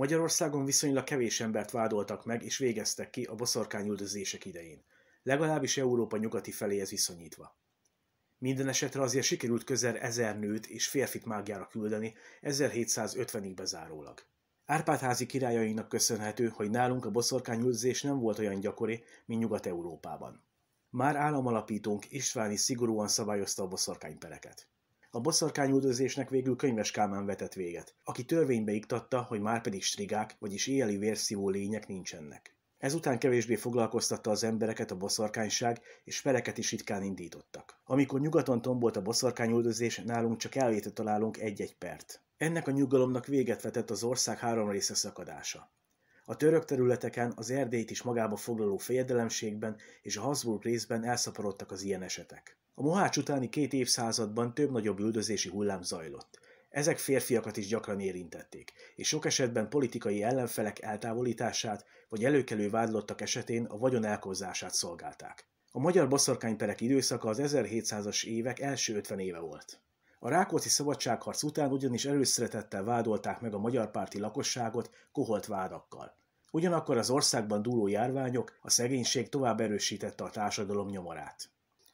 Magyarországon viszonylag kevés embert vádoltak meg és végeztek ki a boszorkányüldözések idején, legalábbis Európa nyugati feléhez viszonyítva. Minden esetre azért sikerült közel ezer nőt és férfit mágjára küldeni 1750-ig bezárólag. Árpádházi királyainak köszönhető, hogy nálunk a boszorkányüldözés nem volt olyan gyakori, mint Nyugat-Európában. Már államalapítónk István is szigorúan szabályozta a boszorkánypereket. A üldözésnek végül könyves Kálmán vetett véget, aki törvénybe iktatta, hogy már pedig strigák, vagyis éjjeli vérszívó lények nincsenek. Ezután kevésbé foglalkoztatta az embereket a boszorkányság, és pereket is ritkán indítottak. Amikor nyugaton tombolt a boszorkányüldözés, nálunk csak elvétet találunk egy-egy pert. Ennek a nyugalomnak véget vetett az ország három része szakadása. A török területeken, az Erdélyt is magába foglaló fejedelemségben és a Habsburg részben elszaporodtak az ilyen esetek. A mohács utáni két évszázadban több nagyobb üldözési hullám zajlott. Ezek férfiakat is gyakran érintették, és sok esetben politikai ellenfelek eltávolítását vagy előkelő vádlottak esetén a vagyon elkozását szolgálták. A magyar boszorkányperek időszaka az 1700-as évek első 50 éve volt. A Rákóczi szabadságharc után ugyanis előszeretettel vádolták meg a magyar párti lakosságot koholt vádakkal. Ugyanakkor az országban dúló járványok, a szegénység tovább erősítette a társadalom nyomorát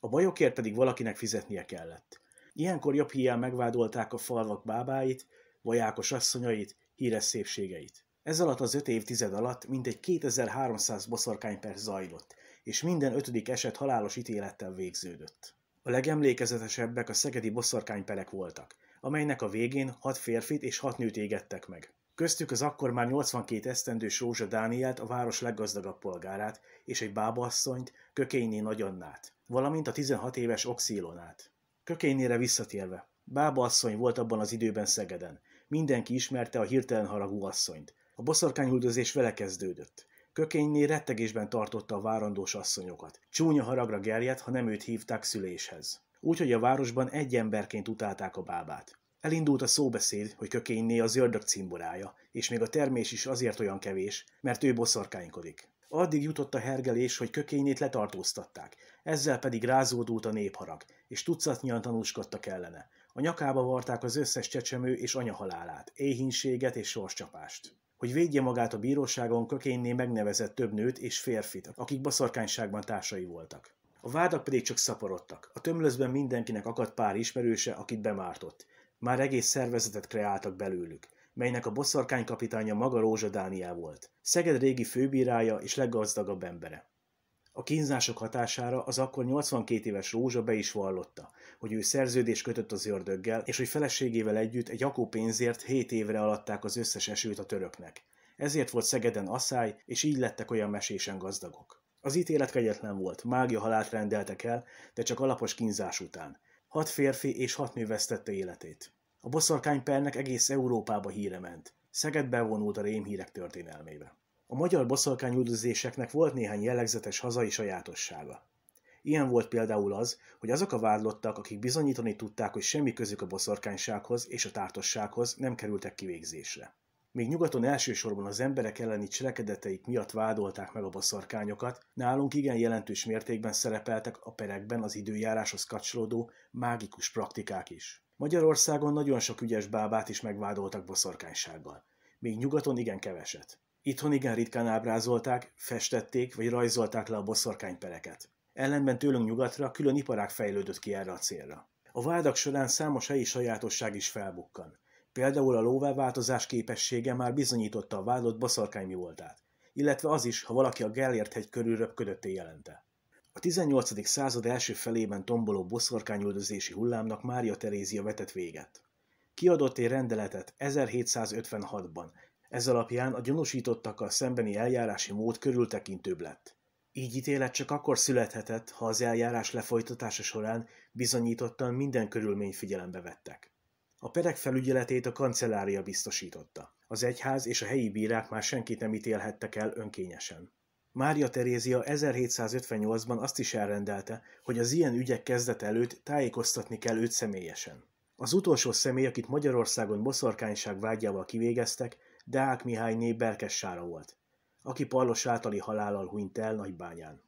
a bajokért pedig valakinek fizetnie kellett. Ilyenkor jobb hiány megvádolták a falvak bábáit, vajákos asszonyait, híres szépségeit. Ez alatt az öt évtized alatt mintegy 2300 boszorkány per zajlott, és minden ötödik eset halálos ítélettel végződött. A legemlékezetesebbek a szegedi boszorkányperek voltak, amelynek a végén hat férfit és hat nőt égettek meg. Köztük az akkor már 82 esztendős Rózsa Dánielt, a város leggazdagabb polgárát, és egy bábaasszonyt, Kökényné Nagyannát valamint a 16 éves Oxilonát. Kökénére visszatérve, Bába asszony volt abban az időben Szegeden. Mindenki ismerte a hirtelen haragú asszonyt. A boszorkányüldözés vele kezdődött. Kökényné rettegésben tartotta a várandós asszonyokat. Csúnya haragra gerjedt, ha nem őt hívták szüléshez. Úgyhogy a városban egy emberként utálták a bábát. Elindult a szóbeszéd, hogy kökényné az ördög cimborája, és még a termés is azért olyan kevés, mert ő boszorkánykodik. Addig jutott a hergelés, hogy kökényét letartóztatták, ezzel pedig rázódult a népharag, és tucatnyian tanúskodtak ellene. A nyakába varták az összes csecsemő és anyahalálát, éhínséget és sorscsapást. Hogy védje magát a bíróságon, kökényné megnevezett több nőt és férfit, akik baszarkányságban társai voltak. A vádak pedig csak szaporodtak. A tömlözben mindenkinek akadt pár ismerőse, akit bemártott. Már egész szervezetet kreáltak belőlük melynek a boszorkány kapitánya maga Rózsa Dániel volt, Szeged régi főbírája és leggazdagabb embere. A kínzások hatására az akkor 82 éves Rózsa be is vallotta, hogy ő szerződés kötött az ördöggel, és hogy feleségével együtt egy akó pénzért 7 évre alatták az összes esőt a töröknek. Ezért volt Szegeden asszály, és így lettek olyan mesésen gazdagok. Az ítélet kegyetlen volt, mágia halált rendeltek el, de csak alapos kínzás után. Hat férfi és hat nő vesztette életét. A boszorkánypernek egész Európába híre ment. Szeged bevonult a rémhírek történelmébe. A magyar boszorkányüldözéseknek volt néhány jellegzetes hazai sajátossága. Ilyen volt például az, hogy azok a vádlottak, akik bizonyítani tudták, hogy semmi közük a boszorkánysághoz és a tártossághoz nem kerültek kivégzésre. Még nyugaton elsősorban az emberek elleni cselekedeteik miatt vádolták meg a boszorkányokat, nálunk igen jelentős mértékben szerepeltek a perekben az időjáráshoz kapcsolódó mágikus praktikák is. Magyarországon nagyon sok ügyes bábát is megvádoltak boszorkánysággal. Még nyugaton igen keveset. Itthon igen ritkán ábrázolták, festették vagy rajzolták le a boszorkánypereket. Ellenben tőlünk nyugatra külön iparág fejlődött ki erre a célra. A vádak során számos helyi sajátosság is felbukkan. Például a változás képessége már bizonyította a vádott boszorkány voltát, illetve az is, ha valaki a Gellért hegy körül röpködötté jelente. A 18. század első felében tomboló boszorkányüldözési hullámnak Mária Terézia vetett véget. Kiadott egy rendeletet 1756-ban, ez alapján a gyanúsítottakkal szembeni eljárási mód körültekintőbb lett. Így ítélet csak akkor születhetett, ha az eljárás lefolytatása során bizonyítottan minden körülmény figyelembe vettek. A perek felügyeletét a kancellária biztosította. Az egyház és a helyi bírák már senkit nem ítélhettek el önkényesen. Mária Terézia 1758-ban azt is elrendelte, hogy az ilyen ügyek kezdet előtt tájékoztatni kell őt személyesen. Az utolsó személy, akit Magyarországon boszorkányság vágyával kivégeztek, Deák Mihály név Berkes Sára volt, aki Pallos általi halállal hunyt el Nagybányán.